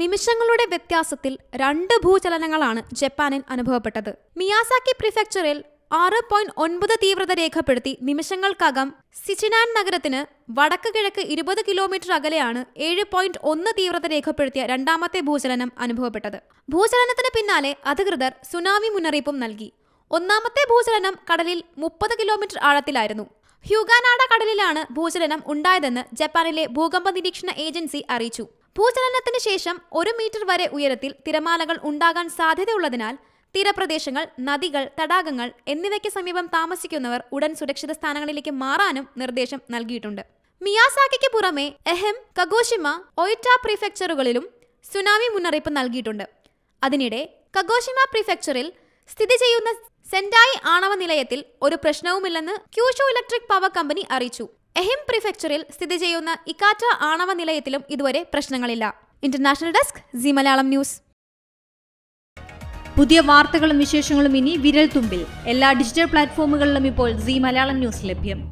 നിമിഷങ്ങളുടെ വ്യത്യാസത്തിൽ രണ്ട് ഭൂചലനങ്ങളാണ് ജപ്പാനിൽ അനുഭവപ്പെട്ടത് മിയാസാക്കി പ്രിഫെക്ചറിൽ ആറ് പോയിന്റ് ഒൻപത് തീവ്രത രേഖപ്പെടുത്തി നിമിഷങ്ങൾക്കകം സിച്ചിനാൻ നഗരത്തിന് വടക്ക് കിഴക്ക് ഇരുപത് കിലോമീറ്റർ അകലെയാണ് ഏഴ് പോയിന്റ് ഒന്ന് തീവ്രത രേഖപ്പെടുത്തിയ രണ്ടാമത്തെ ഭൂചലനം അനുഭവപ്പെട്ടത് ഭൂചലനത്തിന് പിന്നാലെ അധികൃതർ സുനാമി മുന്നറിയിപ്പും നൽകി ഒന്നാമത്തെ ഭൂചലനം കടലിൽ മുപ്പത് കിലോമീറ്റർ ആഴത്തിലായിരുന്നു ഹ്യൂഗാനാഡ കടലിലാണ് ഭൂചലനം ഉണ്ടായതെന്ന് ജപ്പാനിലെ ഭൂകമ്പ നിരീക്ഷണ ഏജൻസി അറിയിച്ചു ഭൂചലനത്തിന് ശേഷം ഒരു മീറ്റർ വരെ ഉയരത്തിൽ തിരമാലകൾ ഉണ്ടാകാൻ സാധ്യതയുള്ളതിനാൽ തീരപ്രദേശങ്ങൾ നദികൾ തടാകങ്ങൾ എന്നിവയ്ക്ക് സമീപം താമസിക്കുന്നവർ ഉടൻ സുരക്ഷിത സ്ഥാനങ്ങളിലേക്ക് മാറാനും നിർദ്ദേശം നൽകിയിട്ടുണ്ട് മിയാസാക്കിക്ക് പുറമെ എഹം കഗോഷിമ ഒയിറ്റ പ്രിഫെക്ചറുകളിലും സുനാമി മുന്നറിയിപ്പ് നൽകിയിട്ടുണ്ട് അതിനിടെ കഗോഷിമ പ്രിഫെക്ചറിൽ സ്ഥിതി ചെയ്യുന്ന സെൻഡായി ആണവ നിലയത്തിൽ ഒരു പ്രശ്നവുമില്ലെന്ന് ക്യൂഷോ ഇലക്ട്രിക് പവർ കമ്പനി അറിയിച്ചു എഹിം പ്രിഫെക്ചറിൽ സ്ഥിതി ചെയ്യുന്ന ഇക്കാറ്റ ആണവ നിലയത്തിലും ഇതുവരെ പ്രശ്നങ്ങളില്ല international desk Zee Malayalam news പുതിയ വാർത്തകളും വിശേഷങ്ങളും ഇനി വിരൽ തുമ്പിൽ എല്ലാ ഡിജിറ്റൽ പ്ലാറ്റ്ഫോമുകളിലും ഇപ്പോൾ സി മലയാളം ന്യൂസ് ലഭ്യം